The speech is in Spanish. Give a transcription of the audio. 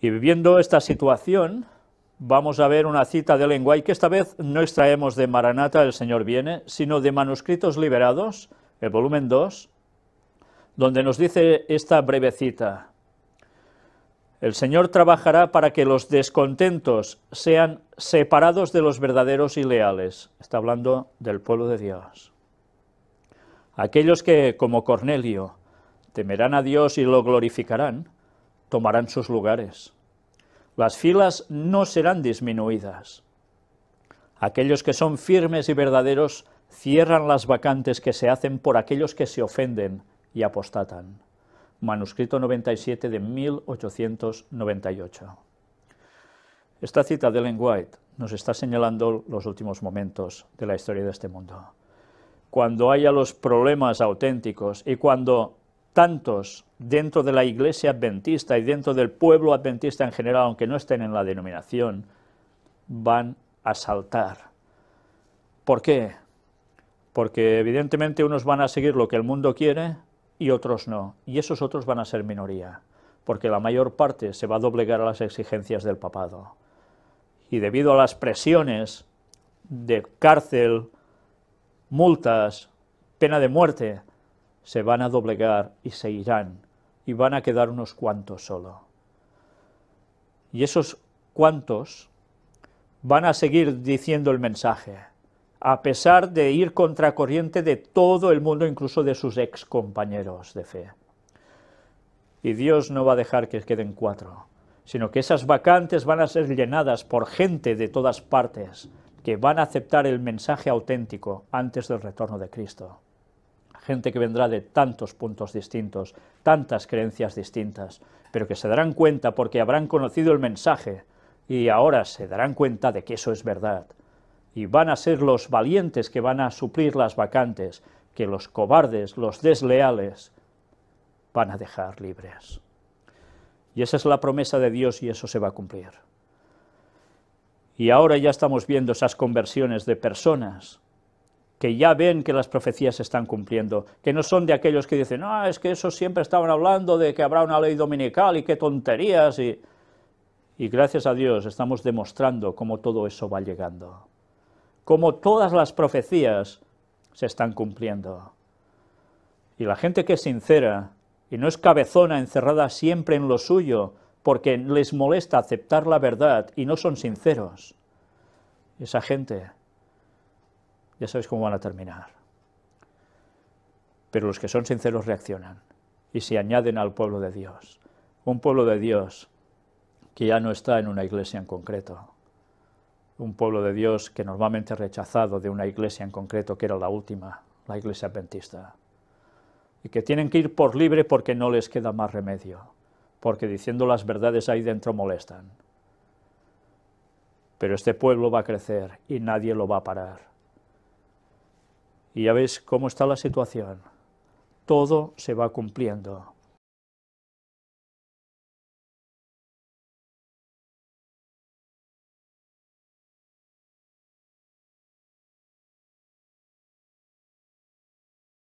Y viviendo esta situación, vamos a ver una cita de y que esta vez no extraemos de Maranata el Señor viene, sino de Manuscritos Liberados, el volumen 2, donde nos dice esta breve cita. El Señor trabajará para que los descontentos sean separados de los verdaderos y leales. Está hablando del pueblo de Dios. Aquellos que, como Cornelio, temerán a Dios y lo glorificarán, tomarán sus lugares. Las filas no serán disminuidas. Aquellos que son firmes y verdaderos cierran las vacantes que se hacen por aquellos que se ofenden y apostatan. Manuscrito 97 de 1898. Esta cita de Ellen White nos está señalando los últimos momentos de la historia de este mundo. Cuando haya los problemas auténticos y cuando tantos dentro de la iglesia adventista y dentro del pueblo adventista en general, aunque no estén en la denominación, van a saltar. ¿Por qué? Porque evidentemente unos van a seguir lo que el mundo quiere y otros no. Y esos otros van a ser minoría, porque la mayor parte se va a doblegar a las exigencias del papado. Y debido a las presiones de cárcel, multas, pena de muerte, se van a doblegar y se irán, y van a quedar unos cuantos solo. Y esos cuantos van a seguir diciendo el mensaje, a pesar de ir contracorriente de todo el mundo, incluso de sus ex compañeros de fe. Y Dios no va a dejar que queden cuatro, sino que esas vacantes van a ser llenadas por gente de todas partes que van a aceptar el mensaje auténtico antes del retorno de Cristo gente que vendrá de tantos puntos distintos, tantas creencias distintas, pero que se darán cuenta porque habrán conocido el mensaje y ahora se darán cuenta de que eso es verdad. Y van a ser los valientes que van a suplir las vacantes, que los cobardes, los desleales, van a dejar libres. Y esa es la promesa de Dios y eso se va a cumplir. Y ahora ya estamos viendo esas conversiones de personas que ya ven que las profecías se están cumpliendo, que no son de aquellos que dicen, no, ah, es que eso siempre estaban hablando de que habrá una ley dominical y qué tonterías. Y, y gracias a Dios estamos demostrando cómo todo eso va llegando, cómo todas las profecías se están cumpliendo. Y la gente que es sincera y no es cabezona encerrada siempre en lo suyo, porque les molesta aceptar la verdad y no son sinceros, esa gente ya sabéis cómo van a terminar. Pero los que son sinceros reaccionan y se añaden al pueblo de Dios. Un pueblo de Dios que ya no está en una iglesia en concreto. Un pueblo de Dios que normalmente ha rechazado de una iglesia en concreto, que era la última, la iglesia adventista. Y que tienen que ir por libre porque no les queda más remedio, porque diciendo las verdades ahí dentro molestan. Pero este pueblo va a crecer y nadie lo va a parar y ya ves cómo está la situación. Todo se va cumpliendo.